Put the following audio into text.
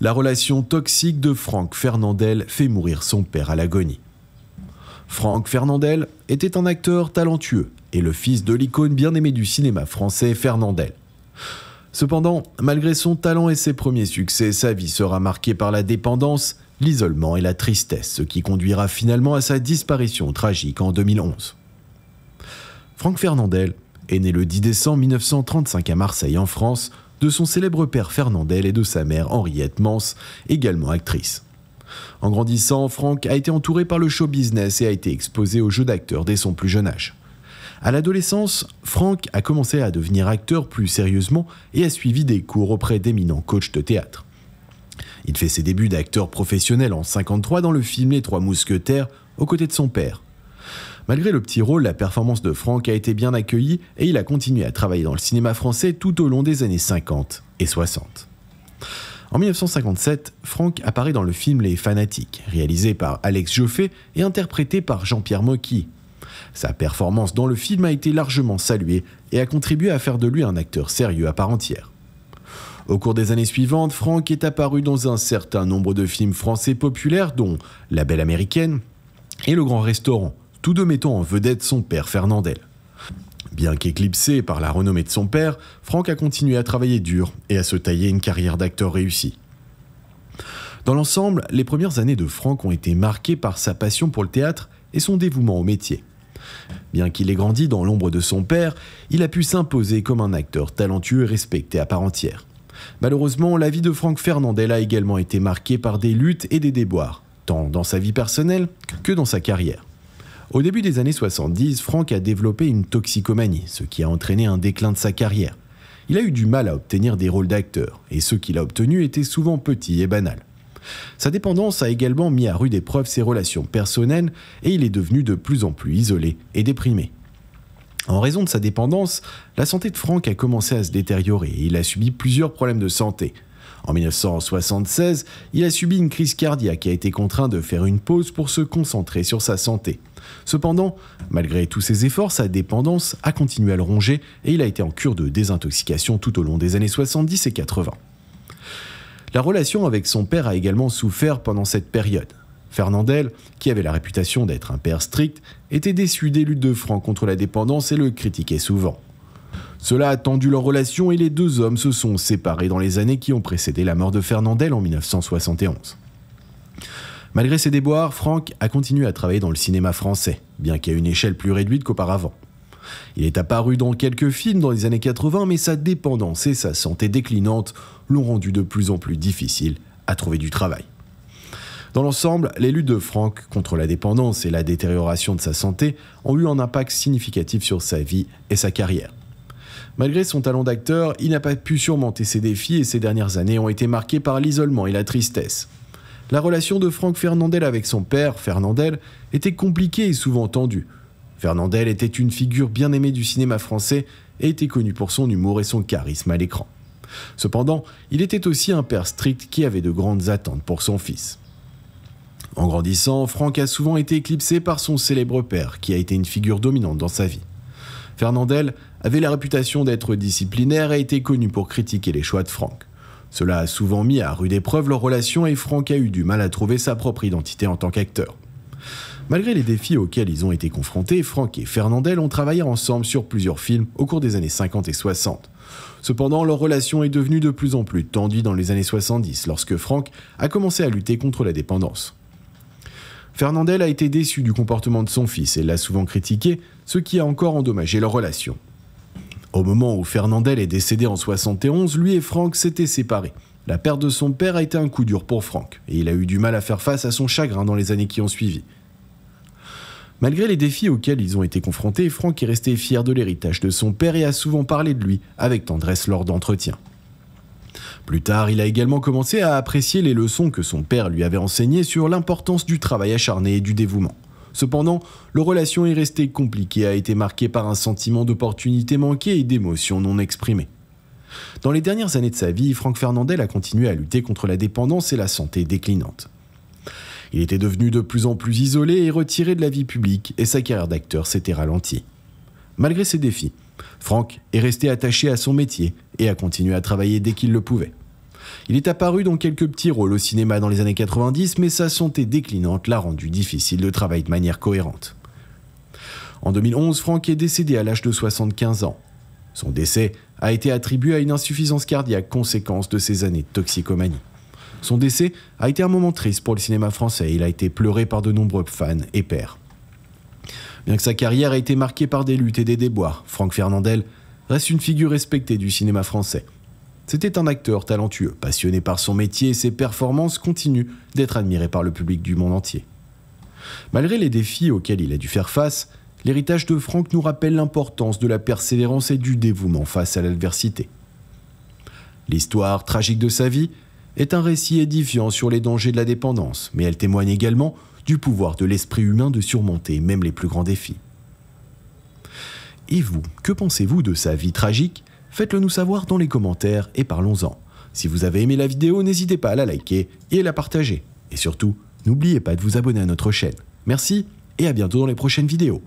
la relation toxique de Franck Fernandel fait mourir son père à l'agonie. Franck Fernandel était un acteur talentueux et le fils de l'icône bien-aimée du cinéma français Fernandel. Cependant, malgré son talent et ses premiers succès, sa vie sera marquée par la dépendance, l'isolement et la tristesse, ce qui conduira finalement à sa disparition tragique en 2011. Franck Fernandel est né le 10 décembre 1935 à Marseille en France de son célèbre père Fernandel et de sa mère Henriette Mance, également actrice. En grandissant, Franck a été entouré par le show business et a été exposé au jeu d'acteur dès son plus jeune âge. À l'adolescence, Franck a commencé à devenir acteur plus sérieusement et a suivi des cours auprès d'éminents coachs de théâtre. Il fait ses débuts d'acteur professionnel en 1953 dans le film Les Trois Mousquetaires aux côtés de son père. Malgré le petit rôle, la performance de Franck a été bien accueillie et il a continué à travailler dans le cinéma français tout au long des années 50 et 60. En 1957, Franck apparaît dans le film Les Fanatiques, réalisé par Alex Joffé et interprété par Jean-Pierre Mocky. Sa performance dans le film a été largement saluée et a contribué à faire de lui un acteur sérieux à part entière. Au cours des années suivantes, Franck est apparu dans un certain nombre de films français populaires dont La Belle Américaine et Le Grand Restaurant, tous deux mettant en vedette son père Fernandel. Bien qu'éclipsé par la renommée de son père, Franck a continué à travailler dur et à se tailler une carrière d'acteur réussi. Dans l'ensemble, les premières années de Franck ont été marquées par sa passion pour le théâtre et son dévouement au métier. Bien qu'il ait grandi dans l'ombre de son père, il a pu s'imposer comme un acteur talentueux et respecté à part entière. Malheureusement, la vie de Franck Fernandel a également été marquée par des luttes et des déboires, tant dans sa vie personnelle que dans sa carrière. Au début des années 70, Franck a développé une toxicomanie, ce qui a entraîné un déclin de sa carrière. Il a eu du mal à obtenir des rôles d'acteur, et ceux qu'il a obtenus étaient souvent petits et banals. Sa dépendance a également mis à rude épreuve ses relations personnelles, et il est devenu de plus en plus isolé et déprimé. En raison de sa dépendance, la santé de Franck a commencé à se détériorer et il a subi plusieurs problèmes de santé, en 1976, il a subi une crise cardiaque et a été contraint de faire une pause pour se concentrer sur sa santé. Cependant, malgré tous ses efforts, sa dépendance a continué à le ronger et il a été en cure de désintoxication tout au long des années 70 et 80. La relation avec son père a également souffert pendant cette période. Fernandel, qui avait la réputation d'être un père strict, était déçu des luttes de Franck contre la dépendance et le critiquait souvent. Cela a tendu leur relation et les deux hommes se sont séparés dans les années qui ont précédé la mort de Fernandel en 1971. Malgré ses déboires, Franck a continué à travailler dans le cinéma français, bien qu'à une échelle plus réduite qu'auparavant. Il est apparu dans quelques films dans les années 80, mais sa dépendance et sa santé déclinante l'ont rendu de plus en plus difficile à trouver du travail. Dans l'ensemble, les luttes de Franck contre la dépendance et la détérioration de sa santé ont eu un impact significatif sur sa vie et sa carrière. Malgré son talent d'acteur, il n'a pas pu surmonter ses défis et ses dernières années ont été marquées par l'isolement et la tristesse. La relation de Franck Fernandel avec son père, Fernandel, était compliquée et souvent tendue. Fernandel était une figure bien aimée du cinéma français et était connu pour son humour et son charisme à l'écran. Cependant, il était aussi un père strict qui avait de grandes attentes pour son fils. En grandissant, Franck a souvent été éclipsé par son célèbre père, qui a été une figure dominante dans sa vie. Fernandel avait la réputation d'être disciplinaire et était connu pour critiquer les choix de Franck. Cela a souvent mis à rude épreuve leur relation et Franck a eu du mal à trouver sa propre identité en tant qu'acteur. Malgré les défis auxquels ils ont été confrontés, Franck et Fernandel ont travaillé ensemble sur plusieurs films au cours des années 50 et 60. Cependant, leur relation est devenue de plus en plus tendue dans les années 70 lorsque Franck a commencé à lutter contre la dépendance. Fernandel a été déçu du comportement de son fils et l'a souvent critiqué, ce qui a encore endommagé leur relation. Au moment où Fernandel est décédé en 71, lui et Franck s'étaient séparés. La perte de son père a été un coup dur pour Franck, et il a eu du mal à faire face à son chagrin dans les années qui ont suivi. Malgré les défis auxquels ils ont été confrontés, Franck est resté fier de l'héritage de son père et a souvent parlé de lui avec tendresse lors d'entretiens. Plus tard, il a également commencé à apprécier les leçons que son père lui avait enseignées sur l'importance du travail acharné et du dévouement. Cependant, leur relation est restée compliquée, a été marquée par un sentiment d'opportunité manquée et d'émotions non exprimées. Dans les dernières années de sa vie, Franck Fernandel a continué à lutter contre la dépendance et la santé déclinante. Il était devenu de plus en plus isolé et retiré de la vie publique, et sa carrière d'acteur s'était ralentie. Malgré ses défis, Franck est resté attaché à son métier et a continué à travailler dès qu'il le pouvait. Il est apparu dans quelques petits rôles au cinéma dans les années 90, mais sa santé déclinante l'a rendu difficile de travailler de manière cohérente. En 2011, Franck est décédé à l'âge de 75 ans. Son décès a été attribué à une insuffisance cardiaque conséquence de ses années de toxicomanie. Son décès a été un moment triste pour le cinéma français. Il a été pleuré par de nombreux fans et pairs. Bien que sa carrière ait été marquée par des luttes et des déboires, Franck Fernandel reste une figure respectée du cinéma français. C'était un acteur talentueux, passionné par son métier et ses performances continuent d'être admirées par le public du monde entier. Malgré les défis auxquels il a dû faire face, l'héritage de Franck nous rappelle l'importance de la persévérance et du dévouement face à l'adversité. L'histoire tragique de sa vie est un récit édifiant sur les dangers de la dépendance, mais elle témoigne également du pouvoir de l'esprit humain de surmonter même les plus grands défis. Et vous, que pensez-vous de sa vie tragique Faites-le nous savoir dans les commentaires et parlons-en. Si vous avez aimé la vidéo, n'hésitez pas à la liker et à la partager. Et surtout, n'oubliez pas de vous abonner à notre chaîne. Merci et à bientôt dans les prochaines vidéos.